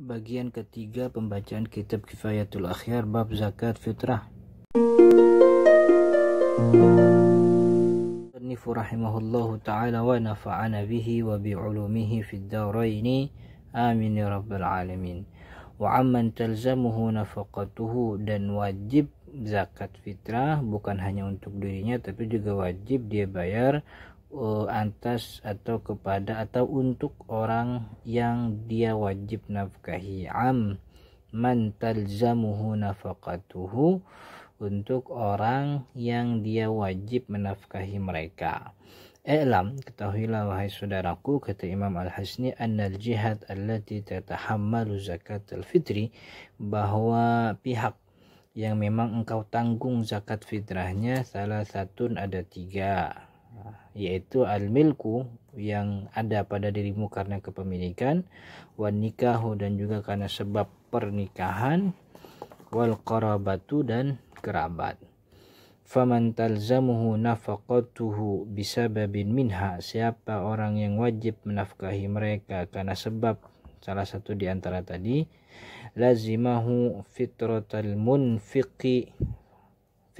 Bagian ketiga pembacaan kitab Kifayatul Akhyar bab zakat fitrah. Sanif rahimahullahu taala wa nafa'ana bihi wa bi ulumihi fid darain. Amin ya rabbal alamin. Wa amman talzamuhu nafaqatuhu dan wajib zakat fitrah bukan hanya untuk dirinya tapi juga wajib dia bayar uh, antas atau kepada atau untuk orang yang dia wajib nafkahi am man talzamuhu nafaqatuhu untuk orang yang dia wajib menafkahi mereka. Elam ketahuilah wahai saudaraku kata Imam Al-Hasni An al jihad allati tatahammalu zakat al-fitri bahwa pihak yang memang engkau tanggung zakat fitrahnya salah satu ada tiga Ah, yaitu al-milku yang ada pada dirimu karena kepemilikan wan nikahu dan juga karena sebab pernikahan wal qarabatu dan kerabat faman talzamuhu nafaqatuhu bisababin minha siapa orang yang wajib menafkahi mereka karena sebab salah satu di antara tadi lazimahu fitratal munfiqi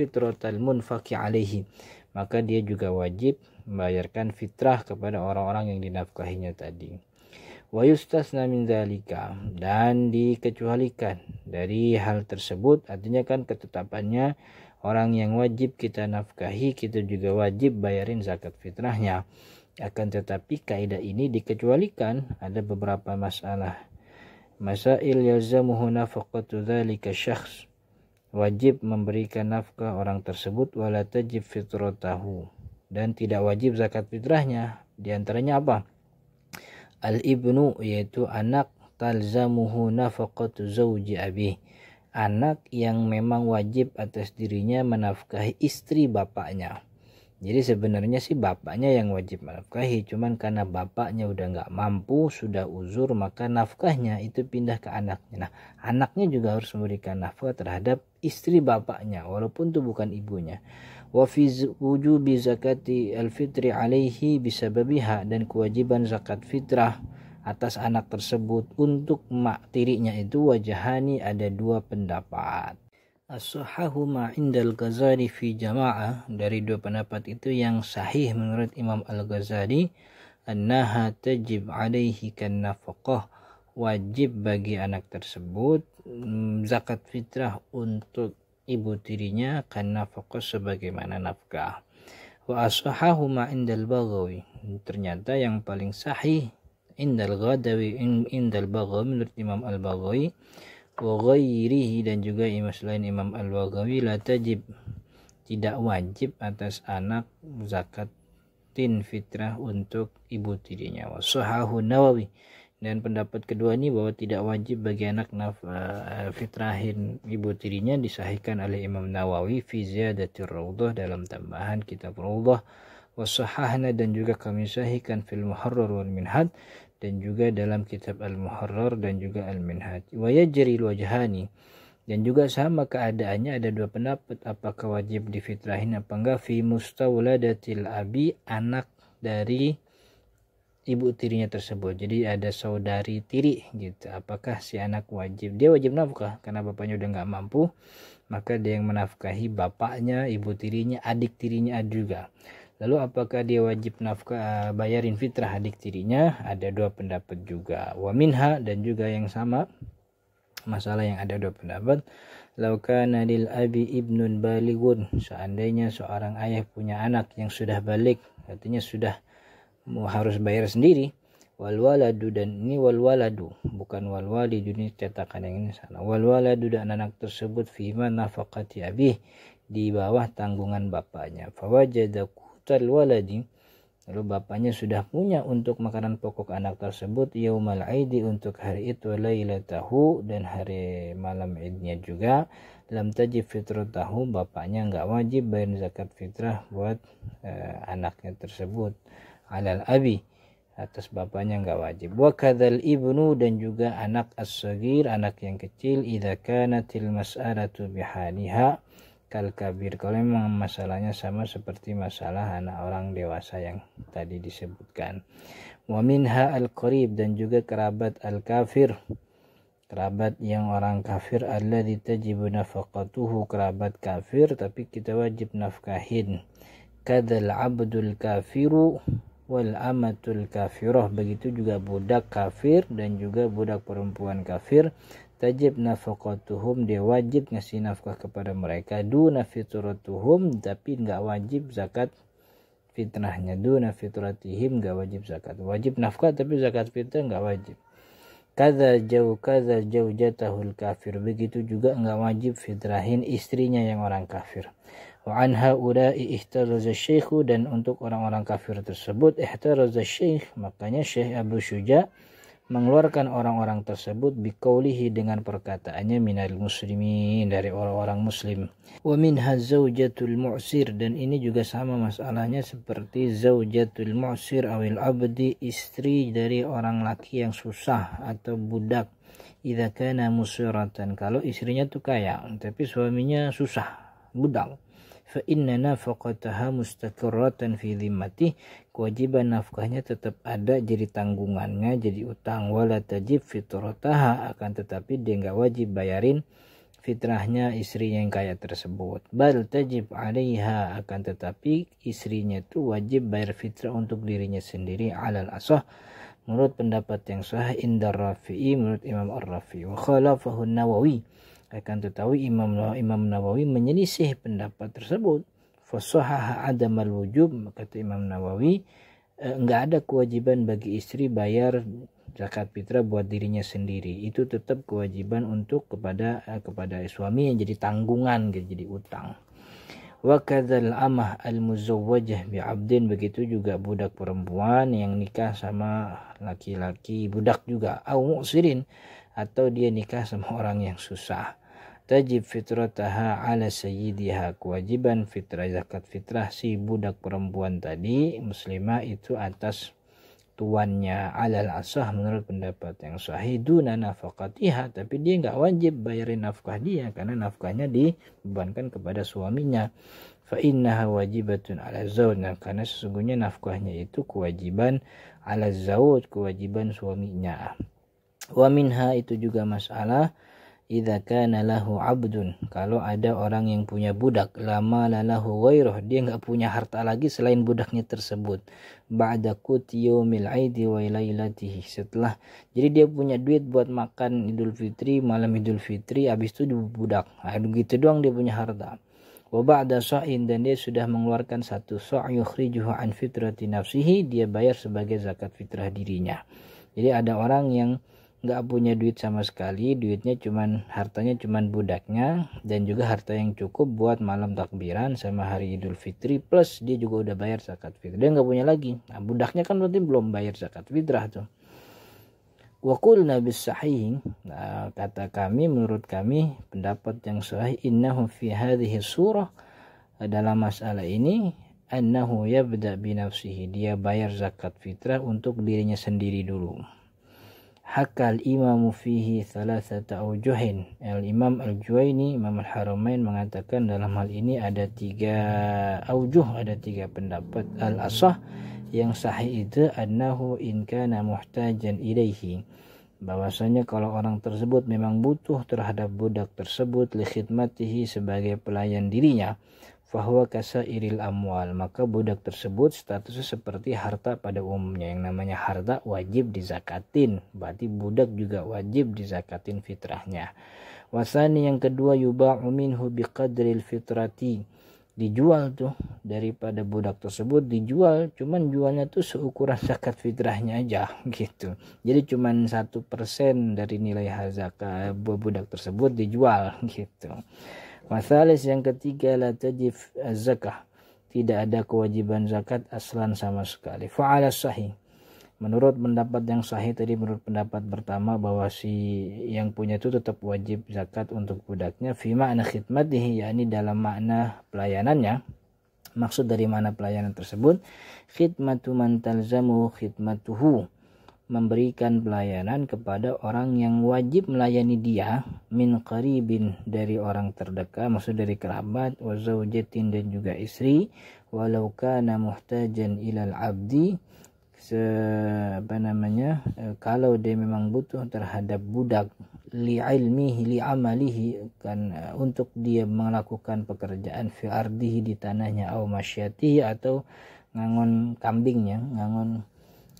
fitratal munfaqi alaihi maka dia juga wajib membayarkan fitrah kepada orang-orang yang dinafkahinya tadi wa yustasna min dzalika dan dikecualikan dari hal tersebut artinya kan ketetapannya orang yang wajib kita nafkahi kita juga wajib bayarin zakat fitrahnya akan tetapi kaidah ini dikecualikan ada beberapa masalah masail yalzamuhu nafaqatu dzalika syakhs wajib memberikan nafkah orang tersebut wala tajib fitratahu dan tidak wajib zakat fitrahnya di antaranya apa al ibnu yaitu anak talzamuhu nafaqatu zauji abi anak yang memang wajib atas dirinya menafkahi istri bapaknya jadi sebenarnya sih bapaknya yang wajib menafkahi cuman karena bapaknya udah nggak mampu sudah uzur maka nafkahnya itu pindah ke anaknya nah anaknya juga harus memberikan nafkah terhadap istri bapaknya walaupun itu bukan ibunya wa fi wujubi zakati alfitri alaihi bisababiha dan kewajiban zakat fitrah atas anak tersebut untuk mak tirinya itu wajahani ada dua pendapat As-sahahuma indal Ghazali fi jama'ah dari dua pendapat itu yang sahih menurut Imam Al-Ghazali annaha tajib alaihi kan nafaqah wajib bagi anak tersebut mm, zakat fitrah untuk ibu tirinya karena fokus sebagaimana nafkah wa ma indal baghawi ternyata yang paling sahih indal ghadawi indal baghawi menurut Imam Al-Baghawi wa ghairihi dan juga imam selain Imam Al-Baghawi la tajib tidak wajib atas anak zakat tin fitrah untuk ibu tirinya wa sahahu Nawawi dan pendapat kedua ini bahwa tidak wajib bagi anak naf eh, fitrahin ibu tirinya disahihkan oleh Imam Nawawi fi ziyadatir raudhah dalam tambahan kitab raudhah wasahahna dan juga kami sahihkan fil muharrar wal minhad dan juga dalam kitab al muharrar dan juga al minhad wa yajri wajhani dan juga sama keadaannya ada dua pendapat apakah wajib difitrahin apa enggak fi mustawladatil abi anak dari ibu tirinya tersebut. Jadi ada saudari tiri gitu. Apakah si anak wajib? Dia wajib nafkah karena bapaknya udah nggak mampu, maka dia yang menafkahi bapaknya, ibu tirinya, adik tirinya juga. Lalu apakah dia wajib nafkah eh, bayarin fitrah adik tirinya? Ada dua pendapat juga. Waminha dan juga yang sama masalah yang ada dua pendapat. Lauka Nadil abi ibnun baligun. Seandainya seorang ayah punya anak yang sudah balik, artinya sudah mau harus bayar sendiri wal waladu dan ini wal waladu bukan wal walidu dunia cetakan yang ini salah wal waladu dan anak tersebut fima nafakati abih di bawah tanggungan bapaknya fawajada kutal waladi lalu bapaknya sudah punya untuk makanan pokok anak tersebut yaumal aidi untuk hari itu lailatahu dan hari malam idnya juga lam tajib fitrah tahu bapaknya nggak wajib bayar zakat fitrah buat uh, anaknya tersebut alal abi atas bapaknya enggak wajib wa kadzal ibnu dan juga anak as-sagir anak yang kecil idza kanatil mas'alatu bihaliha kal kabir kalau memang masalahnya sama seperti masalah anak orang dewasa yang tadi disebutkan wa minha al qarib dan juga kerabat al kafir kerabat yang orang kafir adalah ditajib nafaqatuhu kerabat kafir tapi kita wajib nafkahin kadal abdul kafiru wal amatul kafiroh begitu juga budak kafir dan juga budak perempuan kafir tajib nafaqatuhum dia wajib ngasih nafkah kepada mereka duna fituratuhum tapi nggak wajib zakat fitrahnya duna fituratihim nggak wajib zakat wajib nafkah tapi zakat fitrah nggak wajib kaza jauh kaza jauh jatahul kafir begitu juga nggak wajib fitrahin istrinya yang orang kafir Wanha uda haula'i ihtaraza dan untuk orang-orang kafir tersebut ihtaraza syekh makanya Syekh Abu Syuja mengeluarkan orang-orang tersebut biqaulihi dengan perkataannya minal muslimin dari orang-orang muslim wa minha zaujatul mu'sir dan ini juga sama masalahnya seperti zaujatul mu'sir awil abdi istri dari orang laki yang susah atau budak idza kana musiratan kalau istrinya tuh kaya tapi suaminya susah budak fa inna nafaqataha mustaqarratan fi dhimmati kewajiban nafkahnya tetap ada jadi tanggungannya jadi utang wala tajib fitrataha akan tetapi dia nggak wajib bayarin fitrahnya istrinya yang kaya tersebut bal tajib alaiha akan tetapi istrinya itu wajib bayar fitrah untuk dirinya sendiri alal asoh menurut pendapat yang sahih indar Rafi'i menurut Imam Ar-Rafi wa khalafahu Nawawi akan tetapi Imam Imam Nawawi menyelisih pendapat tersebut fasahaha al wujub kata Imam Nawawi e, enggak ada kewajiban bagi istri bayar zakat fitrah buat dirinya sendiri itu tetap kewajiban untuk kepada e, kepada suami yang jadi tanggungan jadi utang wa kadzal amah al muzawwajah bi abdin begitu juga budak perempuan yang nikah sama laki-laki budak juga au mu'sirin atau dia nikah sama orang yang susah tajib fitrataha ala sayyidiha kewajiban fitrah zakat fitrah si budak perempuan tadi muslimah itu atas tuannya alal asah menurut pendapat yang sahih duna nafakatiha tapi dia nggak wajib bayarin nafkah dia karena nafkahnya dibebankan kepada suaminya fa inna wajibatun ala zaud nah, karena sesungguhnya nafkahnya itu kewajiban ala zaud kewajiban suaminya wa itu juga masalah idza kana lahu abdun kalau ada orang yang punya budak lama lalahu ghairuh dia nggak punya harta lagi selain budaknya tersebut ba'da kutiyumil aidi wa lailatihi setelah jadi dia punya duit buat makan Idul Fitri malam Idul Fitri habis itu budak nah, gitu doang dia punya harta wa ba'da sa'in dan dia sudah mengeluarkan satu sa' yukhrijuhu an fitrati nafsihi dia bayar sebagai zakat fitrah dirinya jadi ada orang yang nggak punya duit sama sekali duitnya cuman hartanya cuman budaknya dan juga harta yang cukup buat malam takbiran sama hari idul fitri plus dia juga udah bayar zakat fitrah dia nggak punya lagi nah budaknya kan berarti belum bayar zakat fitrah tuh wakul nabi sahih nah, kata kami menurut kami pendapat yang sahih innahum fi hadhihi surah dalam masalah ini annahu yabda binafsihi dia bayar zakat fitrah untuk dirinya sendiri dulu Hakal imamu fihi salah satu أوجه Al-Imam Al-Juwaini Imam al juaini imam al haramain mengatakan dalam hal ini ada tiga aujuh ada tiga pendapat al-asah yang sahih itu annahu in kana muhtajan ilaihi bahwasanya kalau orang tersebut memang butuh terhadap budak tersebut li khidmatihi sebagai pelayan dirinya fahuwa iril amwal maka budak tersebut statusnya seperti harta pada umumnya yang namanya harta wajib dizakatin berarti budak juga wajib dizakatin fitrahnya wasani yang kedua yuba umin hubi kadril fitrati dijual tuh daripada budak tersebut dijual cuman jualnya tuh seukuran zakat fitrahnya aja gitu jadi cuman satu persen dari nilai zakat budak tersebut dijual gitu Wasalis yang ketiga la tajib zakah. Tidak ada kewajiban zakat aslan sama sekali. Fa'ala sahih. Menurut pendapat yang sahih tadi menurut pendapat pertama bahwa si yang punya itu tetap wajib zakat untuk budaknya fi anak khidmat, yakni dalam makna pelayanannya. Maksud dari mana pelayanan tersebut? Khidmatu man talzamu khidmatuhu memberikan pelayanan kepada orang yang wajib melayani dia min qaribin dari orang terdekat maksud dari kerabat wa zaujatin dan juga istri walau kana muhtajan ilal abdi se, apa namanya e, kalau dia memang butuh terhadap budak li ilmihi li amalihi kan e, untuk dia melakukan pekerjaan fi ardihi di tanahnya au masyatihi atau ngangon kambingnya ngangon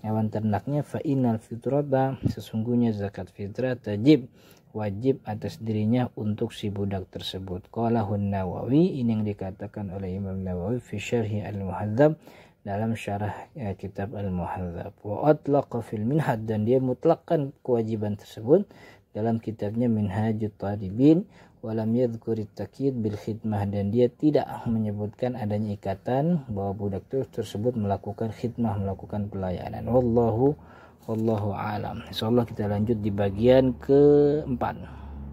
hewan ternaknya fa innal fitrata sesungguhnya zakat fitrah tajib wajib atas dirinya untuk si budak tersebut. Qalahun Nawawi ini yang dikatakan oleh Imam Nawawi fi syarhi al-muhadzab dalam syarah ya, kitab al-muhadzab. Wa atlaqa fil minhad dan dia mutlakkan kewajiban tersebut dalam kitabnya Minhajut Talibin walam yadhkurit takid bil khidmah dan dia tidak menyebutkan adanya ikatan bahwa budak tersebut melakukan khidmah melakukan pelayanan wallahu wallahu alam insyaallah kita lanjut di bagian keempat